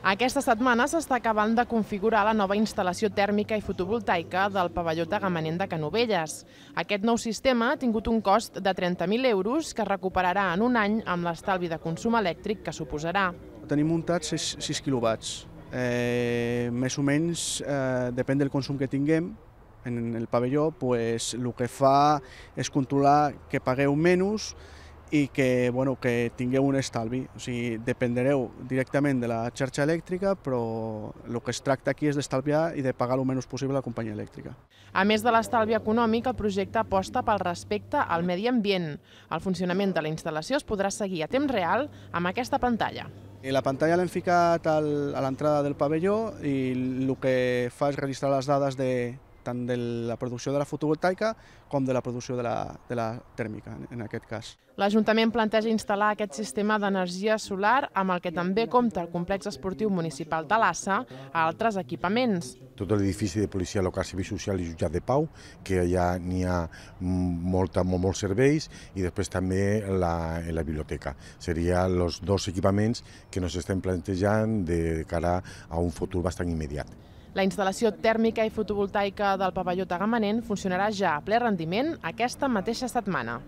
Aquesta setmana s'està acabant de configurar la nova instal·lació tèrmica i fotovoltaica del pavelló Tagamanent de Canovelles. Aquest nou sistema ha tingut un cost de 30.000 euros que recuperarà en un any amb l'estalvi de consum elèctric que suposarà. Tenim muntats 6, 6 quilowatts. Eh, més o menys, eh, depèn del consum que tinguem, en el pavelló, pues, el que fa és controlar que pagueu menys, i que, bueno, que tingueu un estalvi. O sigui, dependereu directament de la xarxa elèctrica, però el que es tracta aquí és d'estalviar i de pagar el menys possible a la companyia elèctrica. A més de l'estalvi econòmic, el projecte aposta pel respecte al medi ambient. El funcionament de la instal·lació es podrà seguir a temps real amb aquesta pantalla. I eh, la pantalla l'hem ficat a l'entrada del pavelló i el que fa és registrar les dades de, tant de la producció de la fotovoltaica com de la producció de la, de la tèrmica, en aquest cas. L'Ajuntament planteja instal·lar aquest sistema d'energia solar amb el que també compta el complex esportiu municipal de l'Assa a altres equipaments. Tot l'edifici de policia local, civil social i jutjat de pau, que ja n'hi ha molta, molt, molts serveis, i després també la, la biblioteca. Serien els dos equipaments que ens estem plantejant de cara a un futur bastant immediat. La instal·lació tèrmica i fotovoltaica del pavelló Tagamanent funcionarà ja a ple rendiment aquesta mateixa setmana.